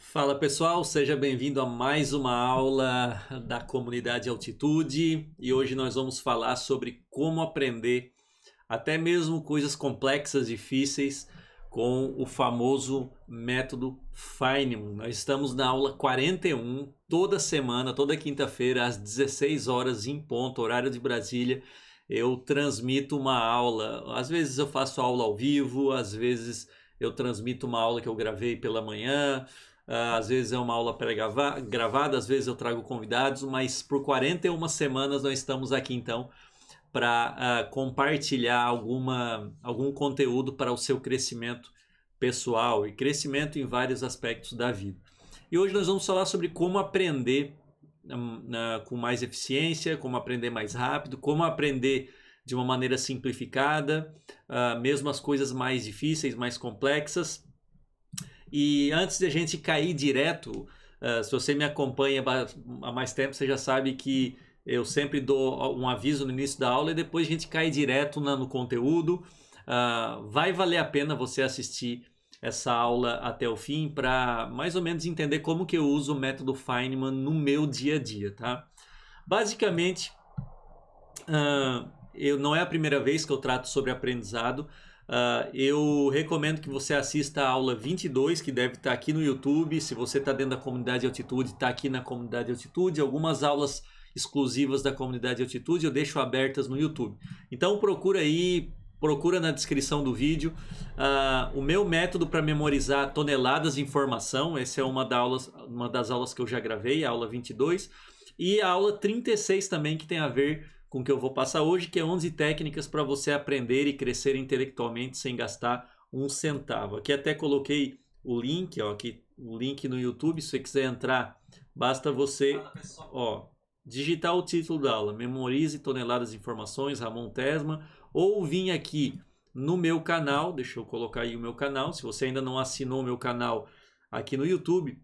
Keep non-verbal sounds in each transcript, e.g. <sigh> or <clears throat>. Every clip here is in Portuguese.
Fala pessoal, seja bem-vindo a mais uma aula da comunidade Altitude e hoje nós vamos falar sobre como aprender até mesmo coisas complexas, difíceis com o famoso método Feynman. Nós estamos na aula 41 toda semana, toda quinta-feira às 16 horas em ponto, horário de Brasília. Eu transmito uma aula. Às vezes eu faço aula ao vivo, às vezes eu transmito uma aula que eu gravei pela manhã, ah, às vezes é uma aula pré-gravada, às vezes eu trago convidados, mas por 41 semanas nós estamos aqui então para uh, ah, compartilhar alguma, algum conteúdo para o seu crescimento pessoal e crescimento em vários aspectos da vida. E hoje nós vamos falar sobre como aprender uh, com mais eficiência, como aprender mais rápido, como aprender de uma maneira simplificada, uh, mesmo as coisas mais difíceis, mais complexas e antes de a gente cair direto, uh, se você me acompanha há mais tempo, você já sabe que eu sempre dou um aviso no início da aula e depois a gente cai direto na, no conteúdo. Uh, vai valer a pena você assistir essa aula até o fim para mais ou menos entender como que eu uso o método Feynman no meu dia a dia, tá? Basicamente, uh, eu, não é a primeira vez que eu trato sobre aprendizado, Uh, eu recomendo que você assista a aula 22, que deve estar aqui no YouTube. Se você está dentro da comunidade Altitude, está aqui na comunidade Altitude. Algumas aulas exclusivas da comunidade Altitude eu deixo abertas no YouTube. Então procura aí, procura na descrição do vídeo. Uh, o meu método para memorizar toneladas de informação, essa é uma, da aulas, uma das aulas que eu já gravei, a aula 22. E a aula 36 também, que tem a ver com o que eu vou passar hoje, que é 11 técnicas para você aprender e crescer intelectualmente sem gastar um centavo. Aqui até coloquei o link, ó, aqui o link no YouTube, se você quiser entrar, basta você, ó, digitar o título da aula, memorize toneladas de informações, Ramon Tesma, ou vir aqui no meu canal, deixa eu colocar aí o meu canal, se você ainda não assinou o meu canal aqui no YouTube,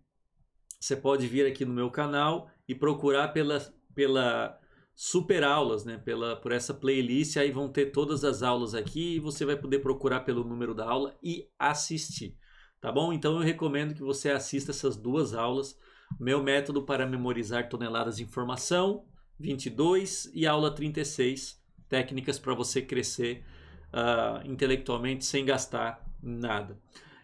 você pode vir aqui no meu canal e procurar pela, pela super aulas, né? Pela, por essa playlist, aí vão ter todas as aulas aqui e você vai poder procurar pelo número da aula e assistir, tá bom? Então eu recomendo que você assista essas duas aulas. Meu método para memorizar toneladas de informação, 22, e aula 36, técnicas para você crescer uh, intelectualmente sem gastar nada.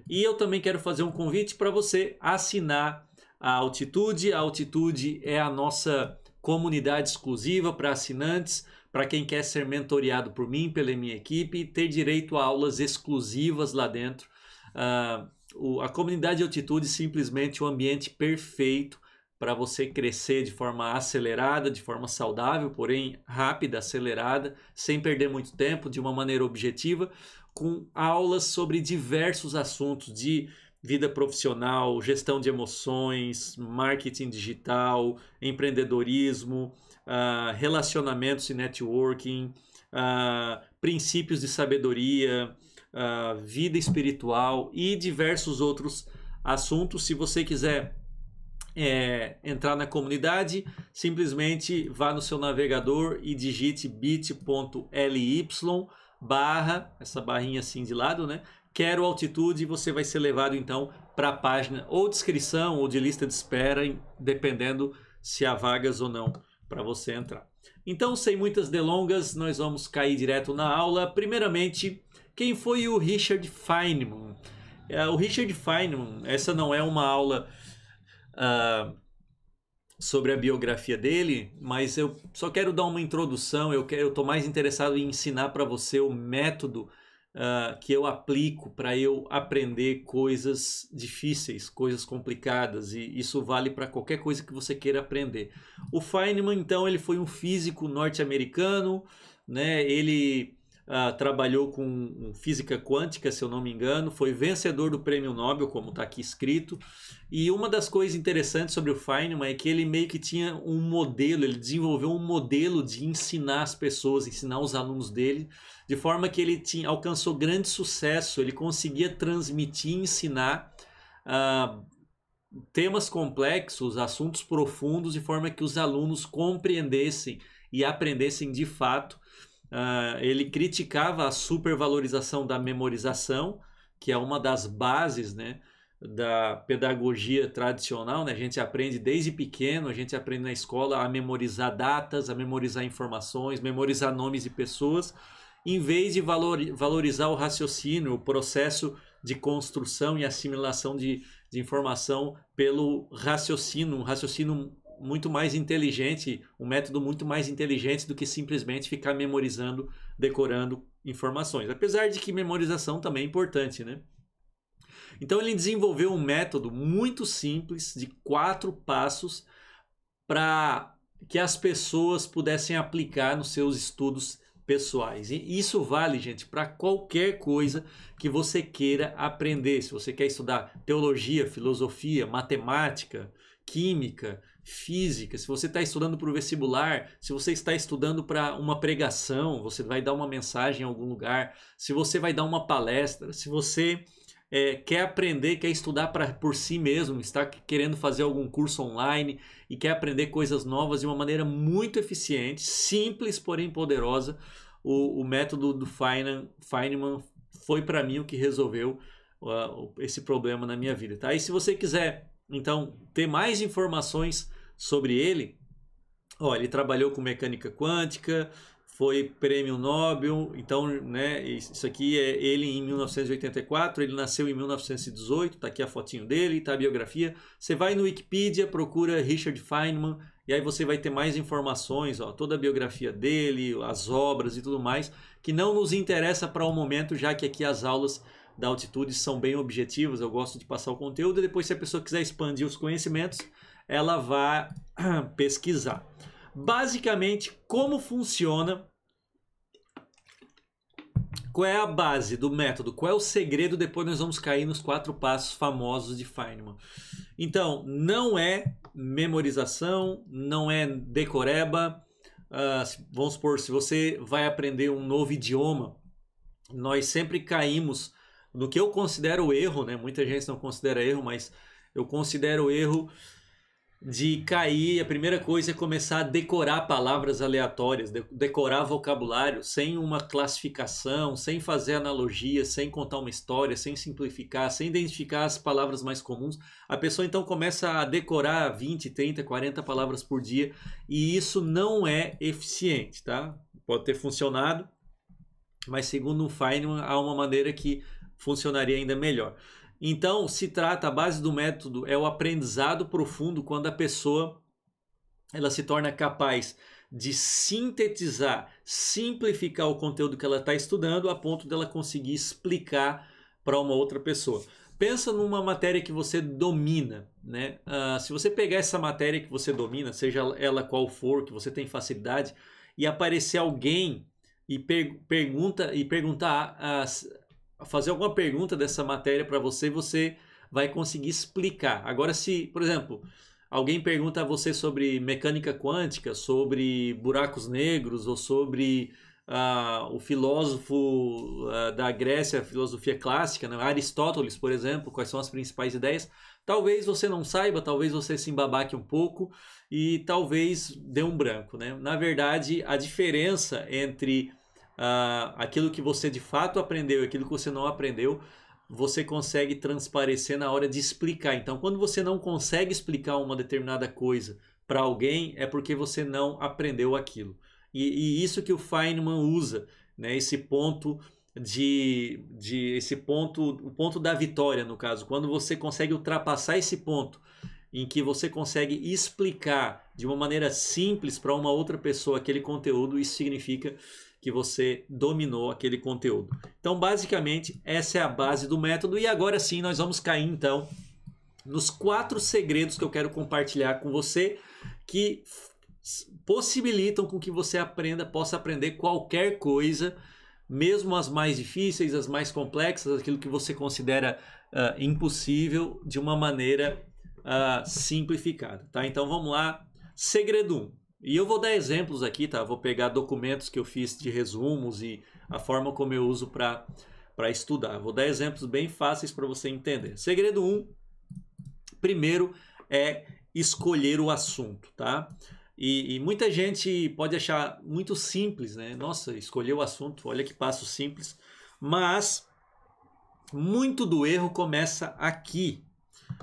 E eu também quero fazer um convite para você assinar a Altitude. A Altitude é a nossa comunidade exclusiva para assinantes, para quem quer ser mentoreado por mim, pela minha equipe, ter direito a aulas exclusivas lá dentro. Uh, o, a comunidade de altitude simplesmente o é um ambiente perfeito para você crescer de forma acelerada, de forma saudável, porém rápida, acelerada, sem perder muito tempo, de uma maneira objetiva, com aulas sobre diversos assuntos de vida profissional, gestão de emoções, marketing digital, empreendedorismo, uh, relacionamentos e networking, uh, princípios de sabedoria, uh, vida espiritual e diversos outros assuntos. Se você quiser é, entrar na comunidade, simplesmente vá no seu navegador e digite bit.ly barra, essa barrinha assim de lado, né? quero altitude, você vai ser levado então para a página ou descrição ou de lista de espera, dependendo se há vagas ou não para você entrar. Então, sem muitas delongas, nós vamos cair direto na aula. Primeiramente, quem foi o Richard Feynman? É, o Richard Feynman, essa não é uma aula uh, sobre a biografia dele, mas eu só quero dar uma introdução. Eu estou mais interessado em ensinar para você o método uh, que eu aplico para eu aprender coisas difíceis, coisas complicadas, e isso vale para qualquer coisa que você queira aprender. O Feynman, então, ele foi um físico norte-americano, né? ele uh, trabalhou com física quântica, se eu não me engano, foi vencedor do prêmio Nobel, como está aqui escrito. E uma das coisas interessantes sobre o Feynman é que ele meio que tinha um modelo, ele desenvolveu um modelo de ensinar as pessoas, ensinar os alunos dele, de forma que ele tinha, alcançou grande sucesso, ele conseguia transmitir, ensinar. Uh, temas complexos, assuntos profundos, de forma que os alunos compreendessem e aprendessem de fato Uh, ele criticava a supervalorização da memorização, que é uma das bases né, da pedagogia tradicional. Né? A gente aprende desde pequeno, a gente aprende na escola a memorizar datas, a memorizar informações, memorizar nomes de pessoas, em vez de valor, valorizar o raciocínio, o processo de construção e assimilação de, de informação pelo raciocínio, um raciocínio muito mais inteligente, um método muito mais inteligente do que simplesmente ficar memorizando, decorando informações. Apesar de que memorização também é importante, né? Então ele desenvolveu um método muito simples de quatro passos para que as pessoas pudessem aplicar nos seus estudos pessoais. E isso vale, gente, para qualquer coisa que você queira aprender. Se você quer estudar teologia, filosofia, matemática, química, física, se você está estudando para o vestibular, se você está estudando para uma pregação, você vai dar uma mensagem em algum lugar, se você vai dar uma palestra, se você é, quer aprender, quer estudar pra, por si mesmo, está querendo fazer algum curso online e quer aprender coisas novas de uma maneira muito eficiente, simples, porém poderosa, o, o método do Feynman, Feynman foi para mim o que resolveu uh, esse problema na minha vida. Tá? E se você quiser então, ter mais informações sobre ele, ó, ele trabalhou com mecânica quântica, foi prêmio Nobel, então, né, isso aqui é ele em 1984, ele nasceu em 1918, tá aqui a fotinho dele, tá a biografia. Você vai no Wikipedia, procura Richard Feynman, e aí você vai ter mais informações, ó, toda a biografia dele, as obras e tudo mais, que não nos interessa para o momento, já que aqui as aulas da altitude são bem objetivas, eu gosto de passar o conteúdo, e depois se a pessoa quiser expandir os conhecimentos, ela vai <clears throat> pesquisar. Basicamente, como funciona qual é a base do método? Qual é o segredo? Depois nós vamos cair nos quatro passos famosos de Feynman. Então, não é memorização, não é decoreba. Uh, vamos supor, se você vai aprender um novo idioma, nós sempre caímos no que eu considero erro, né? Muita gente não considera erro, mas eu considero erro de cair, a primeira coisa é começar a decorar palavras aleatórias, decorar vocabulário sem uma classificação, sem fazer analogia, sem contar uma história, sem simplificar, sem identificar as palavras mais comuns. A pessoa então começa a decorar 20, 30, 40 palavras por dia e isso não é eficiente, tá? Pode ter funcionado, mas segundo o Feynman, há uma maneira que funcionaria ainda melhor. Então, se trata, a base do método é o aprendizado profundo quando a pessoa ela se torna capaz de sintetizar, simplificar o conteúdo que ela está estudando a ponto dela conseguir explicar para uma outra pessoa. Pensa numa matéria que você domina, né? Uh, se você pegar essa matéria que você domina, seja ela qual for, que você tem facilidade, e aparecer alguém e per pergunta e perguntar uh, fazer alguma pergunta dessa matéria para você você vai conseguir explicar. Agora, se, por exemplo, alguém pergunta a você sobre mecânica quântica, sobre buracos negros ou sobre ah, o filósofo ah, da Grécia, filosofia clássica, né? Aristóteles, por exemplo, quais são as principais ideias, talvez você não saiba, talvez você se embabaque um pouco e talvez dê um branco. Né? Na verdade, a diferença entre uh, aquilo que você de fato aprendeu e aquilo que você não aprendeu, você consegue transparecer na hora de explicar. Então, quando você não consegue explicar uma determinada coisa para alguém, é porque você não aprendeu aquilo. E, e isso que o Feynman usa, né? esse ponto de, de esse ponto, o ponto da vitória, no caso, quando você consegue ultrapassar esse ponto em que você consegue explicar de uma maneira simples para uma outra pessoa aquele conteúdo, isso significa que você dominou aquele conteúdo. Então, basicamente, essa é a base do método. E agora sim, nós vamos cair então nos quatro segredos que eu quero compartilhar com você que possibilitam com que você aprenda, possa aprender qualquer coisa, mesmo as mais difíceis, as mais complexas, aquilo que você considera uh, impossível, de uma maneira uh, simplificada. Tá? Então vamos lá. Segredo 1. Um. E eu vou dar exemplos aqui, tá? Vou pegar documentos que eu fiz de resumos e a forma como eu uso para para estudar. Vou dar exemplos bem fáceis para você entender. Segredo 1, um, primeiro é escolher o assunto, tá? E, e, muita gente pode achar muito simples, né? Nossa, escolher o assunto, olha que passo simples. Mas muito do erro começa aqui,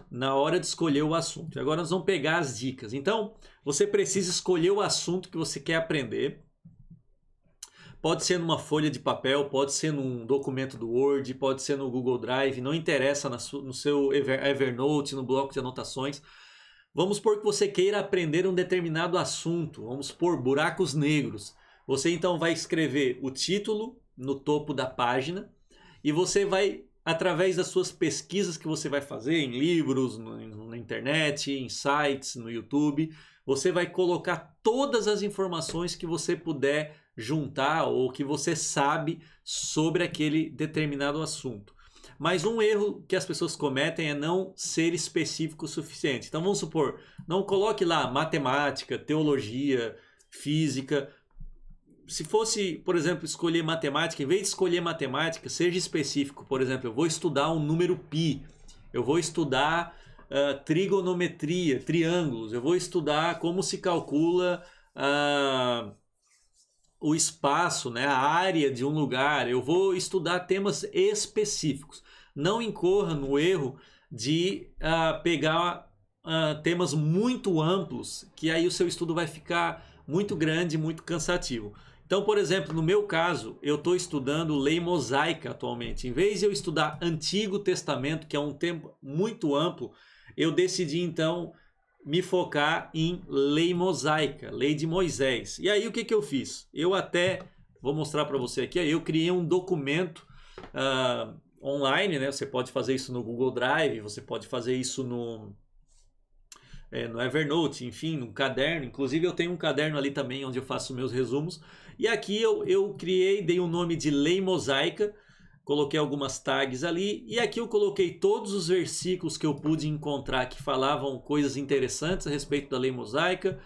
na hora de escolher o assunto. Agora nós vamos pegar as dicas. Então, você precisa escolher o assunto que você quer aprender. Pode ser numa folha de papel, pode ser num documento do Word, pode ser no Google Drive, não interessa no seu Evernote, no bloco de anotações. Vamos supor que você queira aprender um determinado assunto, vamos supor buracos negros. Você então vai escrever o título no topo da página e você vai através das suas pesquisas que você vai fazer em livros, no, na internet, em sites, no YouTube. Você vai colocar todas as informações que você puder juntar ou que você sabe sobre aquele determinado assunto. Mas um erro que as pessoas cometem é não ser específico o suficiente. Então vamos supor, não coloque lá matemática, teologia, física, se fosse, por exemplo, escolher matemática, em vez de escolher matemática, seja específico. Por exemplo, eu vou estudar um número pi, eu vou estudar uh, trigonometria, triângulos, eu vou estudar como se calcula uh, o espaço, né, a área de um lugar, eu vou estudar temas específicos. Não incorra no erro de uh, pegar temas muito amplos, que aí o seu estudo vai ficar muito grande, muito cansativo. Então, por exemplo, no meu caso, eu estou estudando lei mosaica atualmente. Em vez de eu estudar Antigo Testamento, que é um tempo muito amplo, eu decidi então me focar em lei mosaica, lei de Moisés. E aí o que, que eu fiz? Eu até vou mostrar para você aqui. Eu criei um documento uh, online, né? Você pode fazer isso no Google Drive, você pode fazer isso no é, no Evernote, enfim, num caderno. Inclusive eu tenho um caderno ali também onde eu faço meus resumos. E aqui eu, eu criei, dei o um nome de Lei Mosaica, coloquei algumas tags ali e aqui eu coloquei todos os versículos que eu pude encontrar que falavam coisas interessantes a respeito da lei mosaica.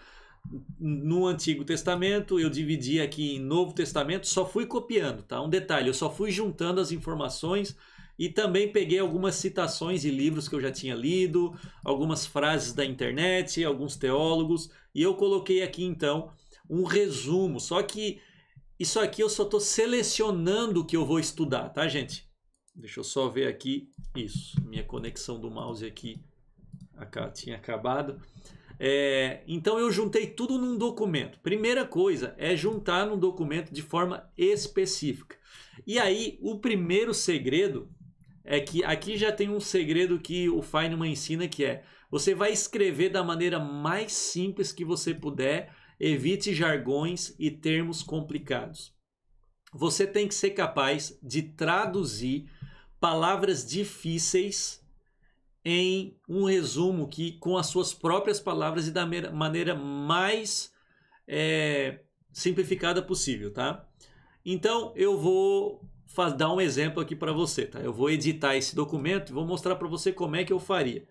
No Antigo Testamento, eu dividi aqui em Novo Testamento, só fui copiando, tá? Um detalhe, eu só fui juntando as informações e também peguei algumas citações de livros que eu já tinha lido, algumas frases da internet, alguns teólogos, e eu coloquei aqui então um resumo. Só que isso aqui eu só estou selecionando o que eu vou estudar, tá, gente? Deixa eu só ver aqui isso. Minha conexão do mouse aqui tinha acabado. É, então eu juntei tudo num documento. Primeira coisa é juntar num documento de forma específica. E aí o primeiro segredo é que aqui já tem um segredo que o Feynman ensina que é você vai escrever da maneira mais simples que você puder Evite jargões e termos complicados. Você tem que ser capaz de traduzir palavras difíceis em um resumo que, com as suas próprias palavras e da maneira mais é, simplificada possível, tá? Então eu vou dar um exemplo aqui para você, tá? Eu vou editar esse documento e vou mostrar para você como é que eu faria.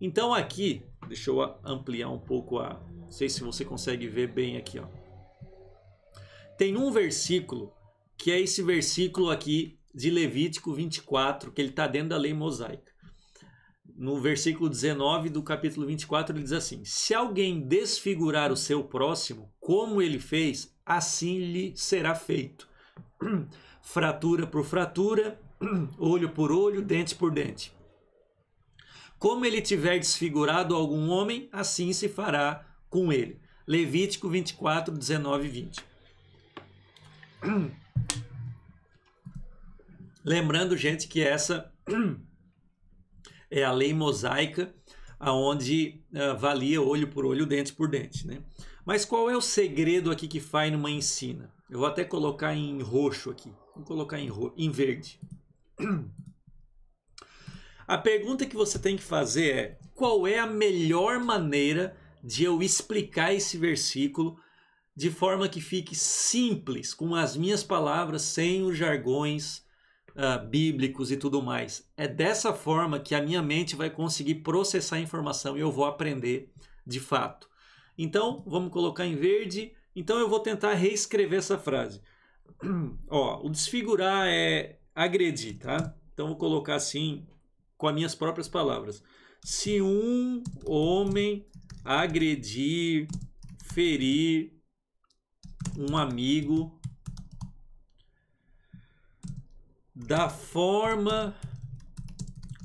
Então aqui, deixa eu ampliar um pouco a, não sei se você consegue ver bem aqui, ó. Tem um versículo que é esse versículo aqui de Levítico 24, que ele está dentro da lei mosaica. No versículo 19 do capítulo 24, ele diz assim: Se alguém desfigurar o seu próximo, como ele fez, assim lhe será feito. <clears throat> Fratura por fratura, <clears throat> olho por olho, dente por dente. Como ele tiver desfigurado algum homem, assim se fará com ele. Levítico 24, 19 e 20. Lembrando, gente, que essa é a lei mosaica, aonde uh, valia olho por olho, dente por dente. Né? Mas qual é o segredo aqui que faz numa ensina? Eu vou até colocar em roxo aqui. Vou colocar em, em verde. A pergunta que você tem que fazer é: qual é a melhor maneira de eu explicar esse versículo de forma que fique simples, com as minhas palavras, sem os jargões uh, bíblicos e tudo mais. É dessa forma que a minha mente vai conseguir processar a informação e eu vou aprender de fato. Então, vamos colocar em verde. Então, eu vou tentar reescrever essa frase. <clears throat> Ó, o desfigurar é agredir, tá? Então, vou colocar assim, com as minhas próprias palavras se um homem agredir, ferir um amigo da forma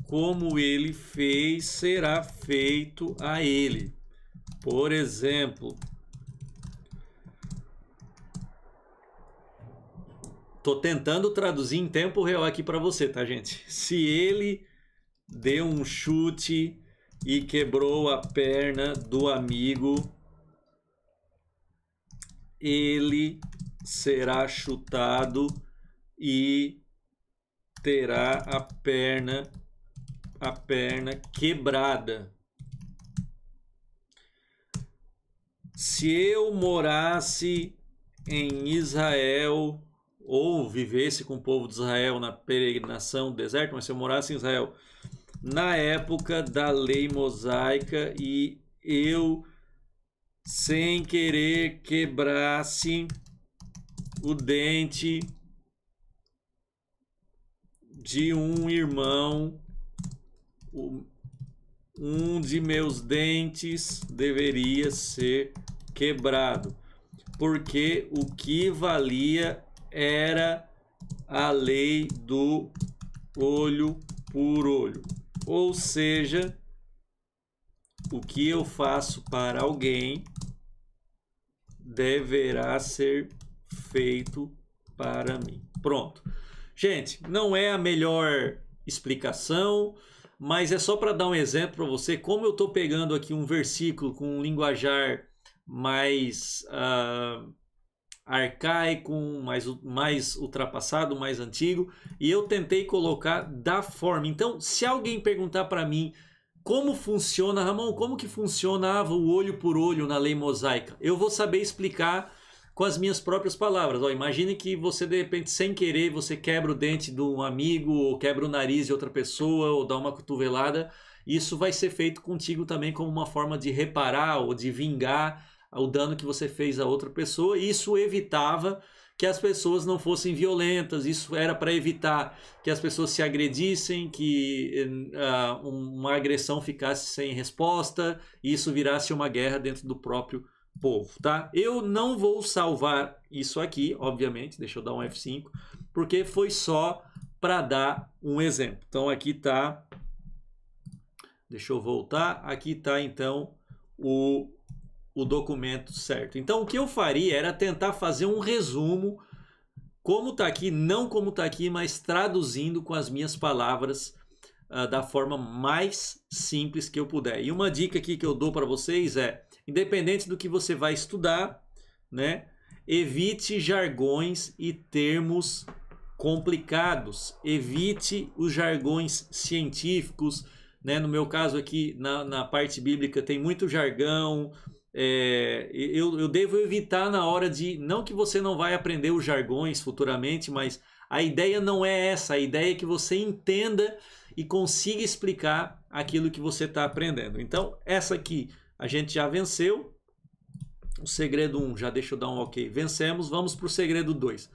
como ele fez, será feito a ele. Por exemplo, tô tentando traduzir em tempo real aqui para você, tá, gente? Se ele deu um chute e quebrou a perna do amigo, ele será chutado e terá a perna a perna quebrada. Se eu morasse em Israel ou vivesse com o povo de Israel na peregrinação do deserto, mas se eu morasse em Israel na época da lei mosaica e eu, sem querer, quebrasse o dente de um irmão, um de meus dentes deveria ser quebrado, porque o que valia era a lei do olho por olho. Ou seja, o que eu faço para alguém deverá ser feito para mim. Pronto. Gente, não é a melhor explicação, mas é só para dar um exemplo para você. Como eu estou pegando aqui um versículo com um linguajar mais. Uh, arcaico, mais, mais ultrapassado, mais antigo, e eu tentei colocar da forma. Então, se alguém perguntar para mim como funciona, Ramon, como que funcionava o olho por olho na lei mosaica, eu vou saber explicar com as minhas próprias palavras. Ó, imagine que você, de repente, sem querer, você quebra o dente de um amigo, ou quebra o nariz de outra pessoa, ou dá uma cotovelada. Isso vai ser feito contigo também como uma forma de reparar ou de vingar o dano que você fez a outra pessoa. Isso evitava que as pessoas não fossem violentas, isso era para evitar que as pessoas se agredissem, que uh, uma agressão ficasse sem resposta e isso virasse uma guerra dentro do próprio povo, tá? Eu não vou salvar isso aqui, obviamente, deixa eu dar um F5, porque foi só para dar um exemplo. Então aqui tá Deixa eu voltar, aqui tá então o o documento certo. Então, o que eu faria era tentar fazer um resumo, como está aqui, não como está aqui, mas traduzindo com as minhas palavras uh, da forma mais simples que eu puder. E uma dica aqui que eu dou para vocês é, independente do que você vai estudar, né, evite jargões e termos complicados. Evite os jargões científicos. Né? No meu caso aqui, na, na parte bíblica, tem muito jargão, é, eu, eu devo evitar na hora de. Não que você não vai aprender os jargões futuramente, mas a ideia não é essa. A ideia é que você entenda e consiga explicar aquilo que você está aprendendo. Então, essa aqui a gente já venceu. O segredo 1, um, já deixa eu dar um ok. Vencemos, vamos para o segredo 2.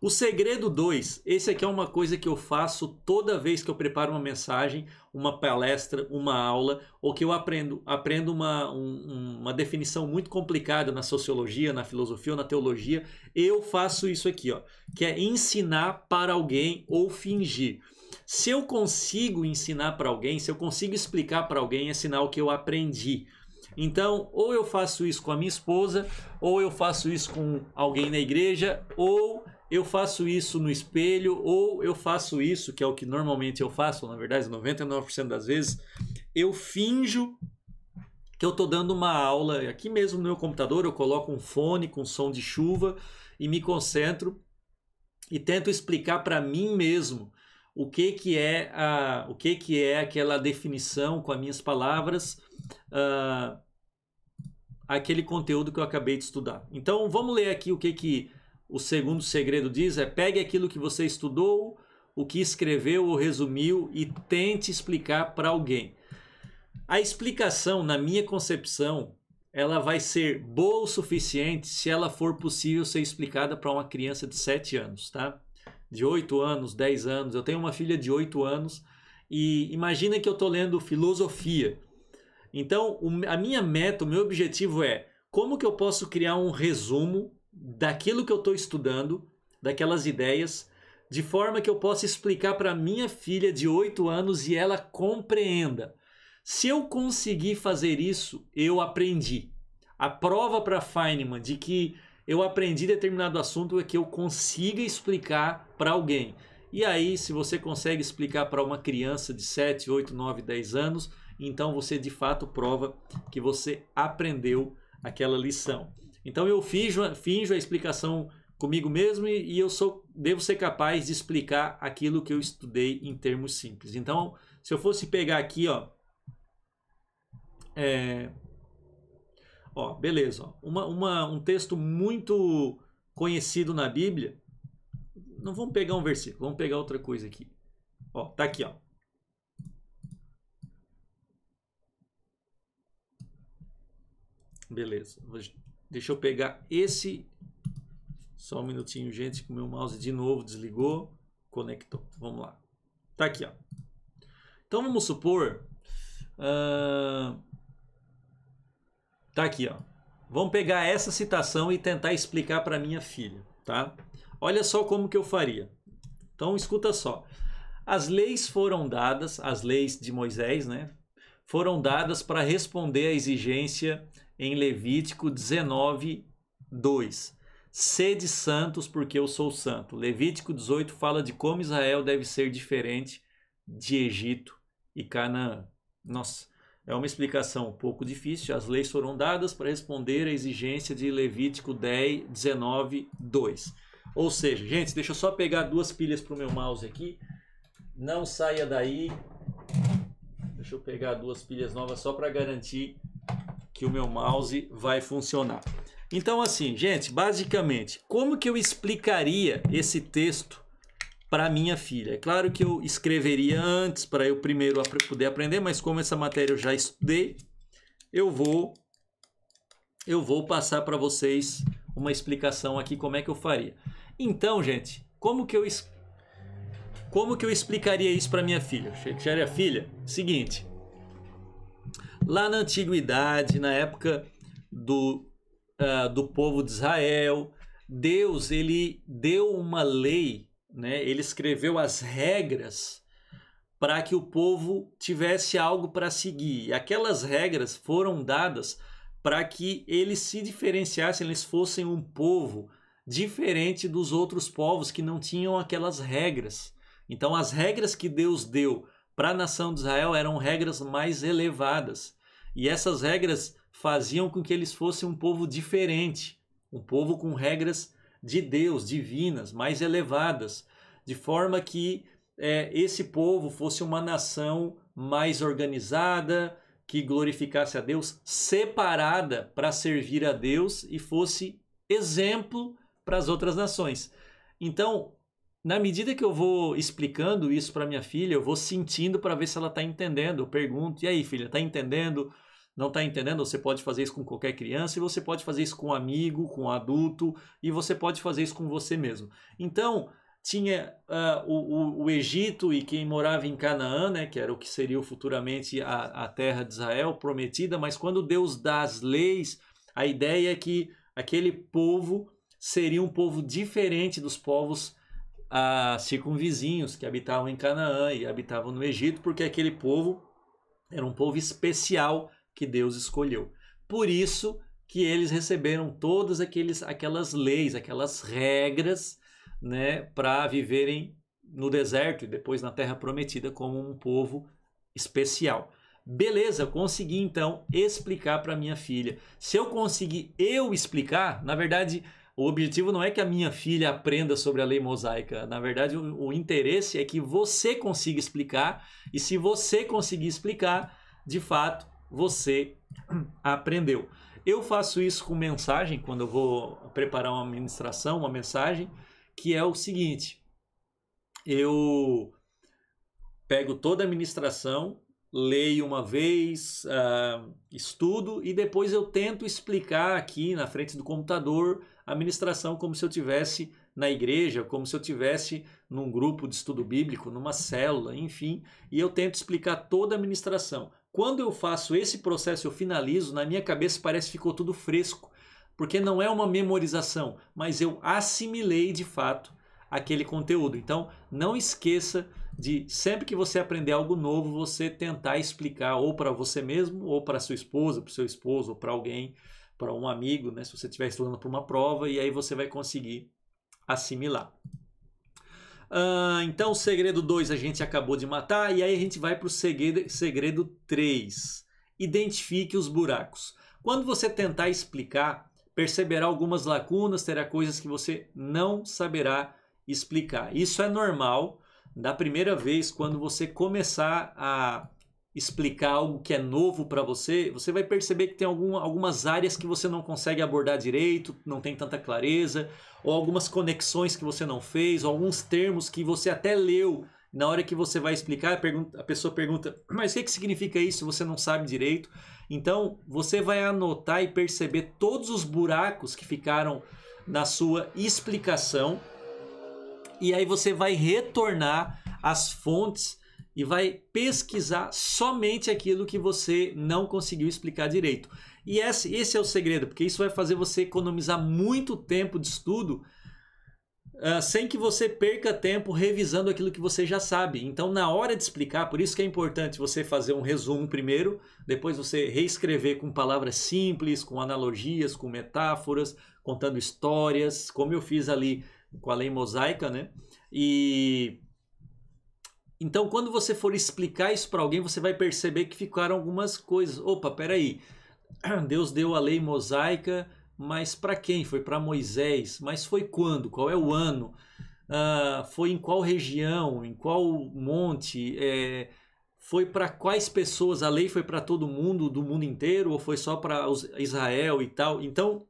O segredo 2, esse aqui é uma coisa que eu faço toda vez que eu preparo uma mensagem, uma palestra, uma aula, ou que eu aprendo, aprendo uma, um, uma definição muito complicada na sociologia, na filosofia ou na teologia, eu faço isso aqui, ó, que é ensinar para alguém ou fingir. Se eu consigo ensinar para alguém, se eu consigo explicar para alguém, é sinal que eu aprendi. Então, ou eu faço isso com a minha esposa, ou eu faço isso com alguém na igreja, ou eu faço isso no espelho ou eu faço isso, que é o que normalmente eu faço, na verdade, 99% das vezes, eu finjo que eu estou dando uma aula aqui mesmo no meu computador, eu coloco um fone com som de chuva e me concentro e tento explicar para mim mesmo o que que é a, o que que é aquela definição com as minhas palavras uh, aquele conteúdo que eu acabei de estudar. Então vamos ler aqui o que que o segundo segredo diz é pegue aquilo que você estudou, o que escreveu ou resumiu e tente explicar para alguém. A explicação, na minha concepção, ela vai ser boa o suficiente se ela for possível ser explicada para uma criança de 7 anos, tá? De 8 anos, 10 anos. Eu tenho uma filha de 8 anos e imagina que eu estou lendo filosofia. Então, a minha meta, o meu objetivo é como que eu posso criar um resumo daquilo que eu estou estudando, daquelas ideias, de forma que eu possa explicar para minha filha de 8 anos e ela compreenda. Se eu conseguir fazer isso, eu aprendi. A prova para Feynman de que eu aprendi determinado assunto é que eu consiga explicar para alguém. E aí, se você consegue explicar para uma criança de 7, 8, 9, 10 anos, então você de fato prova que você aprendeu aquela lição. Então eu finjo, finjo a explicação comigo mesmo e, e eu sou, devo ser capaz de explicar aquilo que eu estudei em termos simples. Então, se eu fosse pegar aqui, ó, é, ó, beleza, ó, uma, uma, um texto muito conhecido na Bíblia. Não vamos pegar um versículo, vamos pegar outra coisa aqui. Ó, tá aqui, ó. Beleza. Deixa eu pegar esse. Só um minutinho, gente, que o meu mouse de novo desligou, conectou. Vamos lá. Tá aqui, ó. Então vamos supor. Uh... Tá aqui, ó. Vamos pegar essa citação e tentar explicar para minha filha, tá? Olha só como que eu faria. Então escuta só. As leis foram dadas, as leis de Moisés, né? Foram dadas para responder à exigência em Levítico 19, 2. Sede santos, porque eu sou santo. Levítico 18 fala de como Israel deve ser diferente de Egito e Canaã. Nossa, é uma explicação um pouco difícil. As leis foram dadas para responder à exigência de Levítico 10, 19, 2. Ou seja, gente, deixa eu só pegar duas pilhas para o meu mouse aqui. Não saia daí. Deixa eu pegar duas pilhas novas só para garantir que o meu mouse vai funcionar. Então, assim, gente, basicamente, como que eu explicaria esse texto para minha filha? É claro que eu escreveria antes para eu primeiro poder aprender, mas como essa matéria eu já estudei, eu vou eu vou passar para vocês uma explicação aqui como é que eu faria. Então, gente, como que eu como que eu explicaria isso para minha filha? Chegaria filha, seguinte, Lá na antiguidade, na época do, uh, do povo de Israel, Deus ele deu uma lei, né? ele escreveu as regras para que o povo tivesse algo para seguir. E aquelas regras foram dadas para que eles se diferenciassem, eles fossem um povo diferente dos outros povos que não tinham aquelas regras. Então, as regras que Deus deu para a nação de Israel eram regras mais elevadas. E essas regras faziam com que eles fossem um povo diferente, um povo com regras de Deus, divinas, mais elevadas, de forma que é, esse povo fosse uma nação mais organizada, que glorificasse a Deus, separada para servir a Deus e fosse exemplo para as outras nações. Então, na medida que eu vou explicando isso para minha filha, eu vou sentindo para ver se ela está entendendo. Eu pergunto: e aí, filha, está entendendo? Não está entendendo? Você pode fazer isso com qualquer criança e você pode fazer isso com um amigo, com um adulto e você pode fazer isso com você mesmo. Então, tinha uh, o, o, o, Egito e quem morava em Canaã, né, que era o que seria futuramente a, a terra de Israel prometida, mas quando Deus dá as leis, a ideia é que aquele povo seria um povo diferente dos povos a circunvizinhos que habitavam em Canaã e habitavam no Egito, porque aquele povo era um povo especial que Deus escolheu. Por isso que eles receberam todas aqueles, aquelas leis, aquelas regras, né, para viverem no deserto e depois na terra prometida como um povo especial. Beleza, consegui então explicar para minha filha. Se eu conseguir eu explicar, na verdade, o objetivo não é que a minha filha aprenda sobre a lei mosaica. Na verdade, o, o interesse é que você consiga explicar. E se você conseguir explicar, de fato, você <clears throat> aprendeu. Eu faço isso com mensagem, quando eu vou preparar uma ministração, uma mensagem, que é o seguinte: eu pego toda a ministração, leio uma vez, uh, estudo e depois eu tento explicar aqui na frente do computador a ministração como se eu tivesse na igreja, como se eu tivesse num grupo de estudo bíblico, numa célula, enfim, e eu tento explicar toda a ministração. Quando eu faço esse processo, eu finalizo, na minha cabeça parece que ficou tudo fresco, porque não é uma memorização, mas eu assimilei de fato aquele conteúdo. Então, não esqueça de sempre que você aprender algo novo, você tentar explicar ou para você mesmo, ou para sua esposa, para seu esposo, ou para alguém para um amigo, né? Se você estiver estudando para uma prova e aí você vai conseguir assimilar. Uh, então, segredo 2 a gente acabou de matar, e aí a gente vai para o segredo, segredo 3. Identifique os buracos. Quando você tentar explicar, perceberá algumas lacunas, terá coisas que você não saberá explicar. Isso é normal da primeira vez quando você começar a explicar algo que é novo para você, você vai perceber que tem algumas áreas que você não consegue abordar direito, não tem tanta clareza, ou algumas conexões que você não fez, ou alguns termos que você até leu. Na hora que você vai explicar, a, pergunta, a pessoa pergunta, mas o que, que significa isso? Você não sabe direito. Então, você vai anotar e perceber todos os buracos que ficaram na sua explicação. E aí você vai retornar às fontes e vai pesquisar somente aquilo que você não conseguiu explicar direito. E esse, esse é o segredo, porque isso vai fazer você economizar muito tempo de estudo uh, sem que você perca tempo revisando aquilo que você já sabe. Então, na hora de explicar, por isso que é importante você fazer um resumo primeiro, depois você reescrever com palavras simples, com analogias, com metáforas, contando histórias, como eu fiz ali com a lei mosaica, né? E então, quando você for explicar isso para alguém, você vai perceber que ficaram algumas coisas. Opa, peraí. <clears throat> Deus deu a lei mosaica, mas para quem? Foi para Moisés. Mas foi quando? Qual é o ano? Ah, foi em qual região? Em qual monte? É, foi para quais pessoas? A lei foi para todo mundo, do mundo inteiro, ou foi só para Israel e tal? Então,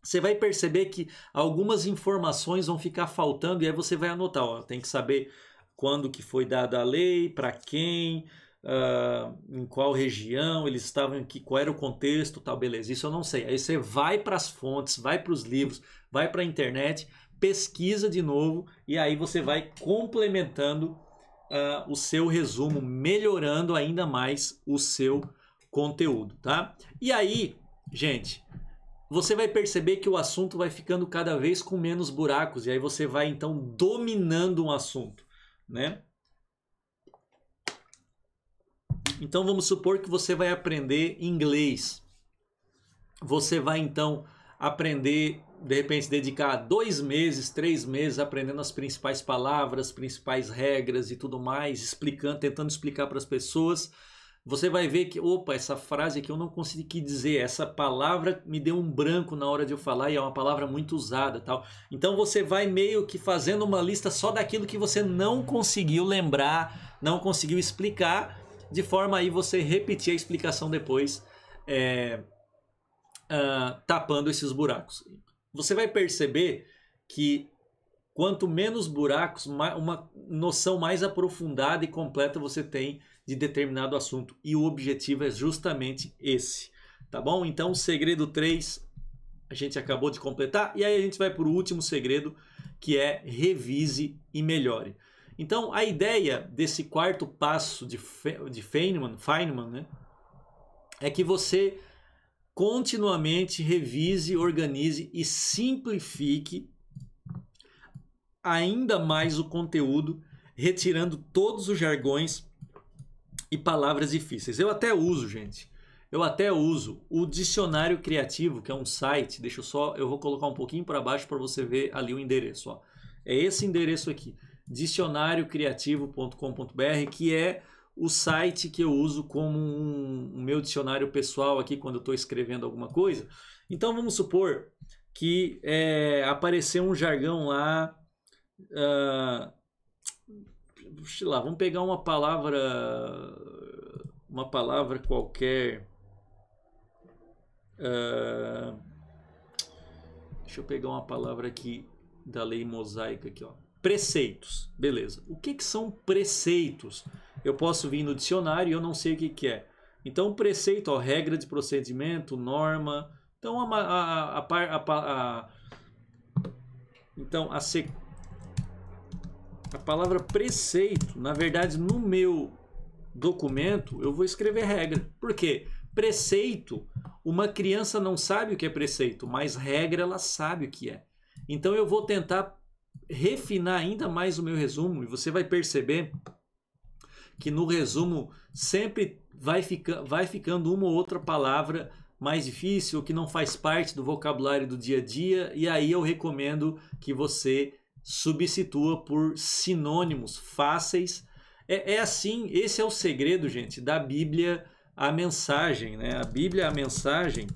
você vai perceber que algumas informações vão ficar faltando e aí você vai anotar. Ó, tem que saber quando que foi dada a lei, para quem, uh, em qual região, eles estavam aqui, qual era o contexto, tal, beleza. Isso eu não sei. Aí você vai para as fontes, vai para os livros, vai para a internet, pesquisa de novo e aí você vai complementando uh, o seu resumo, melhorando ainda mais o seu conteúdo, tá? E aí, gente, você vai perceber que o assunto vai ficando cada vez com menos buracos e aí você vai então dominando um assunto né? Então vamos supor que você vai aprender inglês. Você vai então aprender, de repente, dedicar dois meses, três meses aprendendo as principais palavras, principais regras e tudo mais, explicando, tentando explicar para as pessoas você vai ver que, opa, essa frase aqui eu não consegui dizer, essa palavra me deu um branco na hora de eu falar e é uma palavra muito usada tal. Então você vai meio que fazendo uma lista só daquilo que você não conseguiu lembrar, não conseguiu explicar, de forma aí você repetir a explicação depois, é, uh, tapando esses buracos. Você vai perceber que Quanto menos buracos, uma noção mais aprofundada e completa você tem de determinado assunto. E o objetivo é justamente esse. Tá bom? Então, segredo 3 a gente acabou de completar. E aí a gente vai para o último segredo, que é revise e melhore. Então, a ideia desse quarto passo de, Fe, de Feynman, Feynman né, é que você continuamente revise, organize e simplifique ainda mais o conteúdo, retirando todos os jargões e palavras difíceis. Eu até uso, gente. Eu até uso o dicionário criativo, que é um site. Deixa eu só, eu vou colocar um pouquinho para baixo para você ver ali o endereço. Ó. É esse endereço aqui, dicionariocriativo.com.br, que é o site que eu uso como um, um meu dicionário pessoal aqui quando eu estou escrevendo alguma coisa. Então vamos supor que é, apareceu um jargão lá Uh, sei lá, vamos pegar uma palavra. Uma palavra qualquer. Uh, deixa eu pegar uma palavra aqui da lei mosaica aqui, ó. Preceitos. Beleza. O que, que são preceitos? Eu posso vir no dicionário e eu não sei o que, que é. Então, preceito, ó, regra de procedimento, norma. Então, a, a, a, a, a então, a sequência a palavra preceito, na verdade, no meu documento, eu vou escrever regra. Por quê? Preceito, uma criança não sabe o que é preceito, mas regra ela sabe o que é. Então eu vou tentar refinar ainda mais o meu resumo e você vai perceber que no resumo sempre vai, fica, vai ficando uma ou outra palavra mais difícil, que não faz parte do vocabulário do dia a dia, e aí eu recomendo que você substitua por sinônimos fáceis. É, é, assim, esse é o segredo, gente, da Bíblia a mensagem, né? A Bíblia a mensagem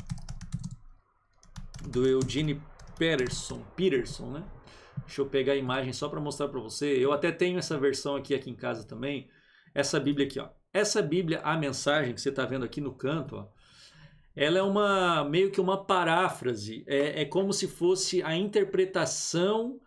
do Eugene Peterson, Peterson, né? Deixa eu pegar a imagem só para mostrar para você. Eu até tenho essa versão aqui aqui em casa também. Essa Bíblia aqui, ó. Essa Bíblia a mensagem que você está vendo aqui no canto, ó ela é uma meio que uma paráfrase, é, é como se fosse a interpretação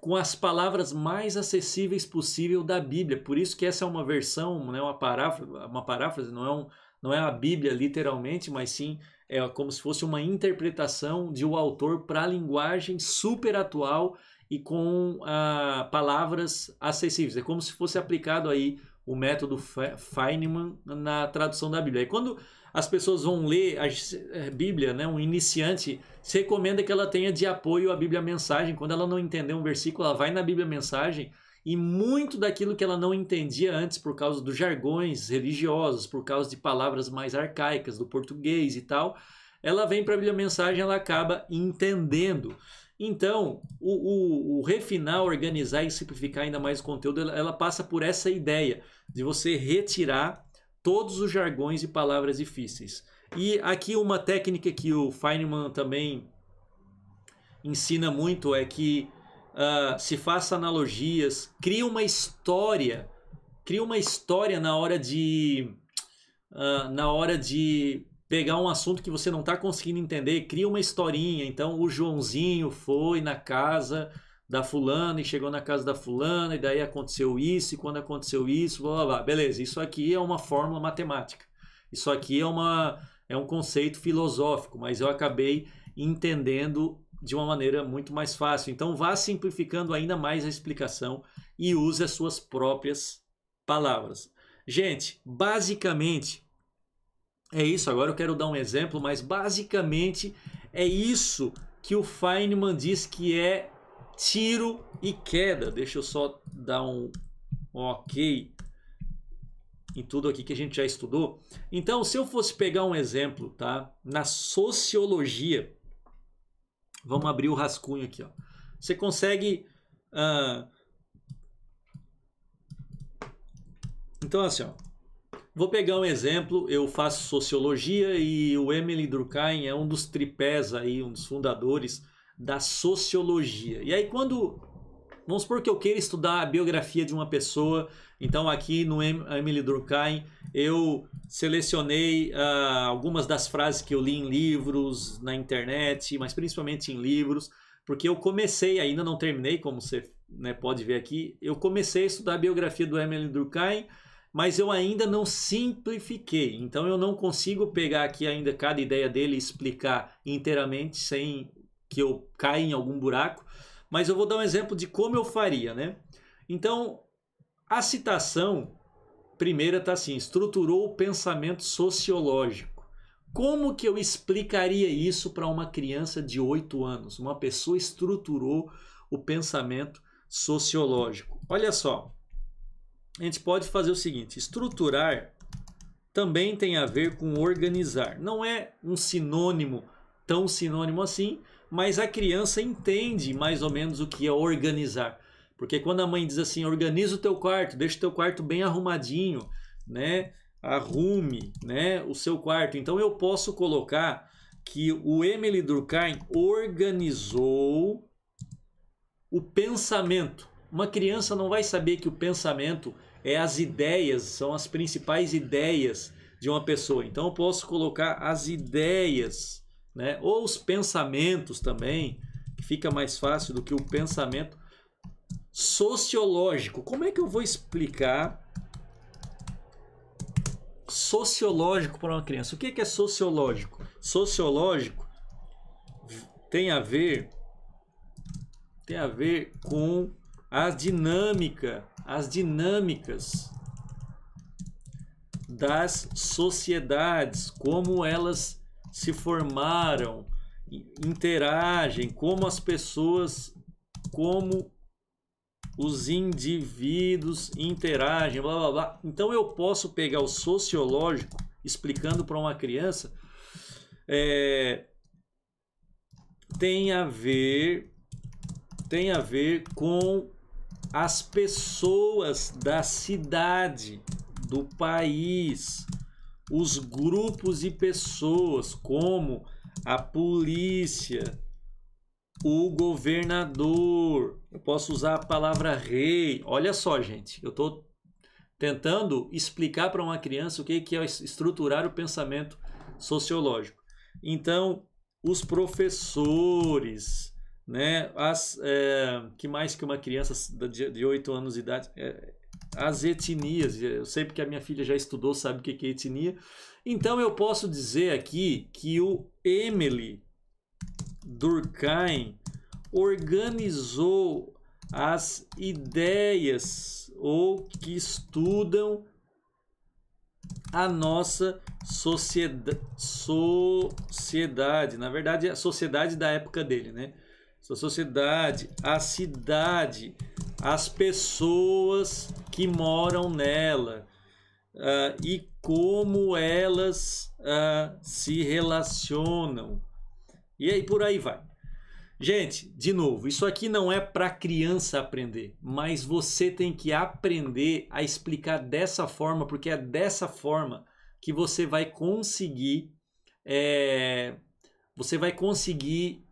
com as palavras mais acessíveis possível da Bíblia. Por isso que essa é uma versão, né, uma, paráfrase, uma paráfrase, não é, um, não é a Bíblia literalmente, mas sim é como se fosse uma interpretação de o um autor para a linguagem super atual e com ah, palavras acessíveis. É como se fosse aplicado aí o método Feynman na tradução da Bíblia. E quando as pessoas vão ler a eh, Bíblia, né? um iniciante, se recomenda que ela tenha de apoio a Bíblia Mensagem. Quando ela não entender um versículo, ela vai na Bíblia Mensagem e muito daquilo que ela não entendia antes por causa dos jargões religiosos, por causa de palavras mais arcaicas do português e tal, ela vem para a Bíblia Mensagem ela acaba entendendo. Então, o, o, o, refinar, organizar e simplificar ainda mais o conteúdo, ela, ela passa por essa ideia de você retirar todos os jargões e palavras difíceis. E aqui uma técnica que o Feynman também ensina muito é que uh, se faça analogias, cria uma história, cria uma história na hora de uh, na hora de pegar um assunto que você não está conseguindo entender, cria uma historinha. Então o Joãozinho foi na casa da fulana e chegou na casa da fulana e daí aconteceu isso e quando aconteceu isso, blá blá blá. Beleza, isso aqui é uma fórmula matemática. Isso aqui é uma é um conceito filosófico, mas eu acabei entendendo de uma maneira muito mais fácil. Então vá simplificando ainda mais a explicação e use as suas próprias palavras. Gente, basicamente é isso. Agora eu quero dar um exemplo, mas basicamente é isso que o Feynman diz que é tiro e queda. Deixa eu só dar um ok em tudo aqui que a gente já estudou. Então, se eu fosse pegar um exemplo, tá? Na sociologia, vamos abrir o rascunho aqui, ó. Você consegue... Uh... Então, assim, ó. Vou pegar um exemplo, eu faço sociologia e o Emily Durkheim é um dos tripés aí, um dos fundadores da sociologia. E aí quando vamos supor que eu queira estudar a biografia de uma pessoa, então aqui no Emily Durkheim eu selecionei uh, algumas das frases que eu li em livros, na internet, mas principalmente em livros, porque eu comecei, ainda não terminei, como você né, pode ver aqui, eu comecei a estudar a biografia do Emily Durkheim, mas eu ainda não simplifiquei. Então eu não consigo pegar aqui ainda cada ideia dele e explicar inteiramente sem que eu caia em algum buraco, mas eu vou dar um exemplo de como eu faria, né? Então, a citação primeira está assim: estruturou o pensamento sociológico. Como que eu explicaria isso para uma criança de 8 anos? Uma pessoa estruturou o pensamento sociológico. Olha só, a gente pode fazer o seguinte: estruturar também tem a ver com organizar. Não é um sinônimo, tão sinônimo assim, mas a criança entende mais ou menos o que é organizar. Porque quando a mãe diz assim, organiza o teu quarto, deixa o teu quarto bem arrumadinho, né? Arrume, né, o seu quarto. Então eu posso colocar que o Emily Durkheim organizou o pensamento. Uma criança não vai saber que o pensamento é as ideias, são as principais ideias de uma pessoa. Então eu posso colocar as ideias né? Ou os pensamentos também, que fica mais fácil do que o pensamento sociológico. Como é que eu vou explicar sociológico para uma criança? O que é, é sociológico? Sociológico tem a ver tem a ver com a dinâmica, as dinâmicas das sociedades, como elas se formaram, interagem, como as pessoas, como os indivíduos interagem, blá blá blá. Então eu posso pegar o sociológico explicando para uma criança é, tem a ver tem a ver com as pessoas da cidade, do país, os grupos e pessoas, como a polícia, o governador. Eu posso usar a palavra rei. Olha só, gente, eu estou tentando explicar para uma criança o que é estruturar o pensamento sociológico. Então, os professores, né? As é, que mais que uma criança de, oito 8 anos de idade é, as etnias. Eu sei porque a minha filha já estudou, sabe o que é etnia. Então eu posso dizer aqui que o Emily Durkheim organizou as ideias ou que estudam a nossa sociedade, sociedade, na verdade a sociedade da época dele, né? A sociedade, a cidade, as pessoas, que moram nela uh, e como elas uh, se relacionam. E aí por aí vai. Gente, de novo, isso aqui não é para criança aprender, mas você tem que aprender a explicar dessa forma, porque é dessa forma que você vai conseguir, é, você vai conseguir,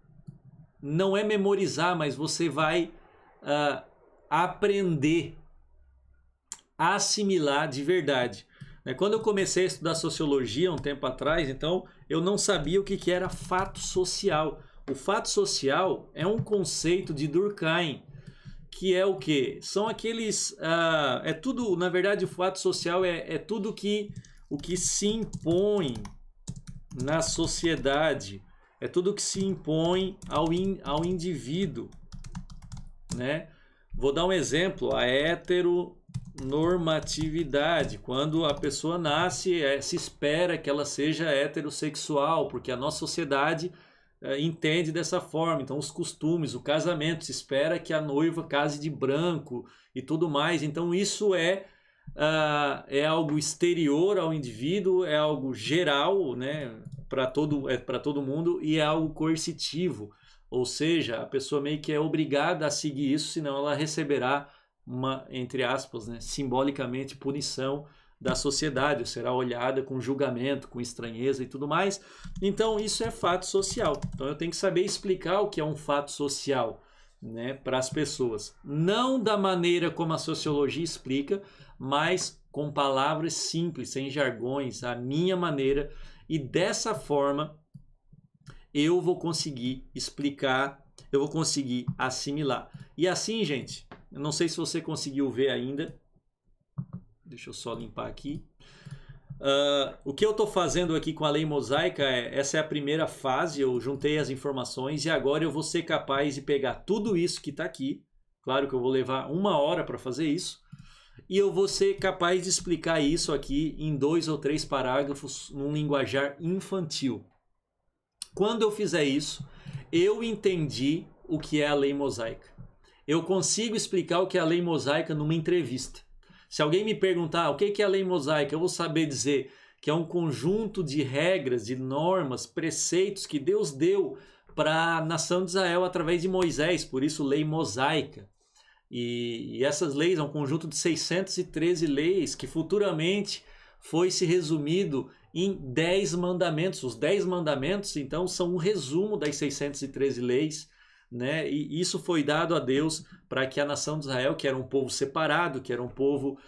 não é memorizar, mas você vai uh, aprender assimilar de verdade. Né, quando eu comecei a estudar sociologia um tempo atrás, então eu não sabia o que era fato social. O fato social é um conceito de Durkheim, que é o que? São aqueles. Uh, é tudo, na verdade, o fato social é, é tudo que o que se impõe na sociedade, é tudo que se impõe ao, in, ao indivíduo. Né? Vou dar um exemplo: a hétero normatividade. Quando a pessoa nasce, é, se espera que ela seja heterossexual, porque a nossa sociedade é, entende dessa forma. Então, os costumes, o casamento, se espera que a noiva case de branco e tudo mais. Então, isso é. Uh, é algo exterior ao indivíduo, é algo geral, né, para todo é para todo mundo e é algo coercitivo, ou seja, a pessoa meio que é obrigada a seguir isso, senão ela receberá uma, entre aspas, né, simbolicamente punição da sociedade, será olhada com julgamento, com estranheza e tudo mais. Então, isso é fato social. Então, eu tenho que saber explicar o que é um fato social né, para as pessoas. Não da maneira como a sociologia explica, mas com palavras simples, sem jargões, a minha maneira. E dessa forma, eu vou conseguir explicar, eu vou conseguir assimilar. E assim, gente, eu não sei se você conseguiu ver ainda. Deixa eu só limpar aqui. Uh, o que eu estou fazendo aqui com a lei mosaica é essa é a primeira fase. Eu juntei as informações e agora eu vou ser capaz de pegar tudo isso que está aqui. Claro que eu vou levar uma hora para fazer isso. E eu vou ser capaz de explicar isso aqui em dois ou três parágrafos num linguajar infantil. Quando eu fizer isso, eu entendi o que é a lei mosaica eu consigo explicar o que é a lei mosaica numa entrevista. Se alguém me perguntar o é que é a lei mosaica, eu vou saber dizer que é um conjunto de regras, de normas, preceitos que Deus deu para a nação de Israel através de Moisés, por isso lei mosaica. E, e, essas leis é um conjunto de 613 leis que futuramente foi se resumido em 10 mandamentos. Os 10 mandamentos, então, são um resumo das 613 leis né? E isso foi dado a Deus para que a nação de Israel, que era um povo separado, que era um povo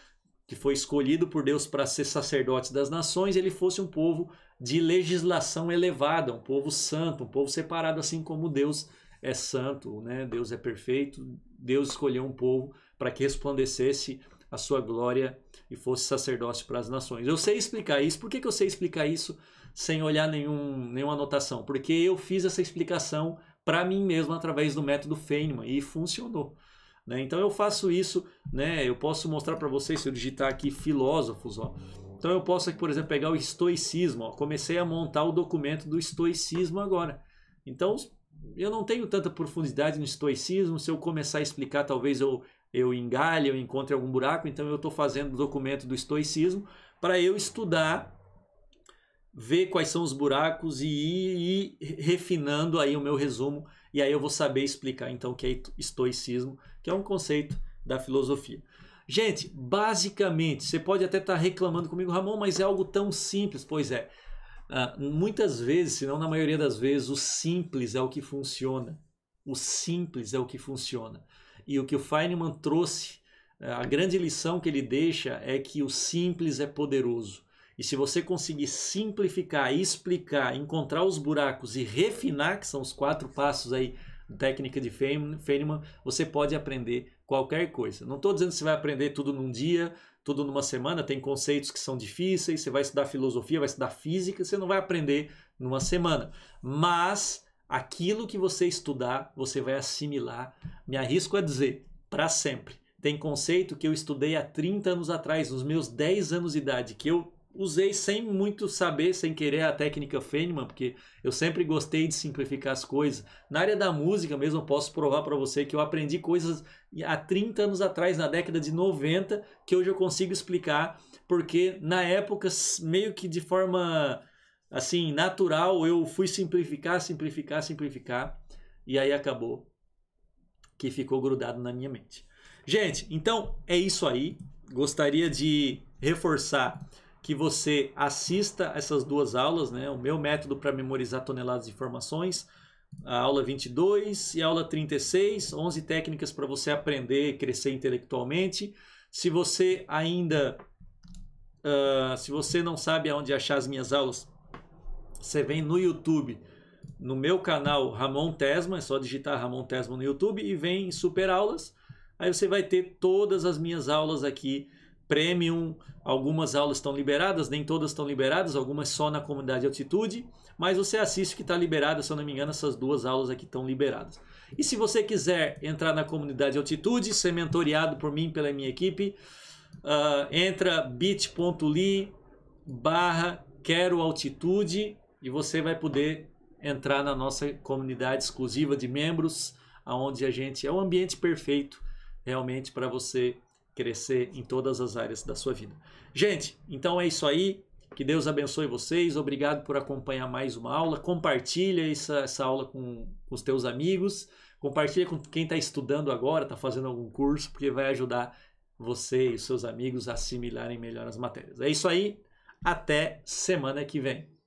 que foi escolhido por Deus para ser sacerdote das nações, ele fosse um povo de legislação elevada, um povo santo, um povo separado, assim como Deus é santo, né? Deus é perfeito, Deus escolheu um povo para que resplandecesse a sua glória e fosse sacerdote para as nações. Eu sei explicar isso. Por que, que eu sei explicar isso sem olhar nenhum, nenhuma anotação? Porque eu fiz essa explicação para mim mesmo através do método Feynman e funcionou. Né? Então eu faço isso, né? eu posso mostrar para vocês, se eu digitar aqui filósofos, ó. então eu posso, por exemplo, pegar o estoicismo, ó. comecei a montar o documento do estoicismo agora. Então eu não tenho tanta profundidade no estoicismo, se eu começar a explicar talvez eu, eu engalhe, eu encontre algum buraco, então eu estou fazendo o documento do estoicismo para eu estudar ver quais são os buracos e ir, ir, refinando aí o meu resumo e aí eu vou saber explicar então o que é estoicismo, que é um conceito da filosofia. Gente, basicamente, você pode até estar tá reclamando comigo, Ramon, mas é algo tão simples, pois é. Ah, muitas vezes, se não na maioria das vezes, o simples é o que funciona. O simples é o que funciona. E o que o Feynman trouxe, eh, a grande lição que ele deixa é que o simples é poderoso. E se você conseguir simplificar, explicar, encontrar os buracos e refinar, que são os quatro passos aí técnica de Feynman, você pode aprender qualquer coisa. Não estou dizendo que você vai aprender tudo num dia, tudo numa semana, tem conceitos que são difíceis, você vai estudar filosofia, vai estudar física, você não vai aprender numa semana. Mas aquilo que você estudar, você vai assimilar, me arrisco a dizer, para sempre. Tem conceito que eu estudei há 30 anos atrás, nos meus 10 anos de idade, que eu usei sem muito saber, sem querer, a técnica Feynman, porque eu sempre gostei de simplificar as coisas. Na área da música mesmo, eu posso provar para você que eu aprendi coisas há 30 anos atrás, na década de 90, que hoje eu consigo explicar, porque na época, meio que de forma assim, natural, eu fui simplificar, simplificar, simplificar, e aí acabou que ficou grudado na minha mente. Gente, então é isso aí. Gostaria de reforçar que você assista essas duas aulas, né? O meu método para memorizar toneladas de informações, a aula 22 e a aula 36, 11 técnicas para você aprender e crescer intelectualmente. Se você ainda uh, se você não sabe aonde achar as minhas aulas, você vem no YouTube, no meu canal Ramon Tesma, é só digitar Ramon Tesma no YouTube e vem em Super Aulas. Aí você vai ter todas as minhas aulas aqui premium, algumas aulas estão liberadas, nem todas estão liberadas, algumas só na comunidade de altitude, mas você assiste que está liberada, se eu não me engano, essas duas aulas aqui estão liberadas. E se você quiser entrar na comunidade altitude, ser mentoriado por mim, pela minha equipe, uh, entra bit.ly barra quero altitude e você vai poder entrar na nossa comunidade exclusiva de membros, aonde a gente é o ambiente perfeito realmente para você crescer em todas as áreas da sua vida. Gente, então é isso aí. Que Deus abençoe vocês. Obrigado por acompanhar mais uma aula. Compartilha essa, essa aula com os teus amigos. Compartilha com quem está estudando agora, está fazendo algum curso, porque vai ajudar você e os seus amigos a assimilarem melhor as matérias. É isso aí. Até semana que vem.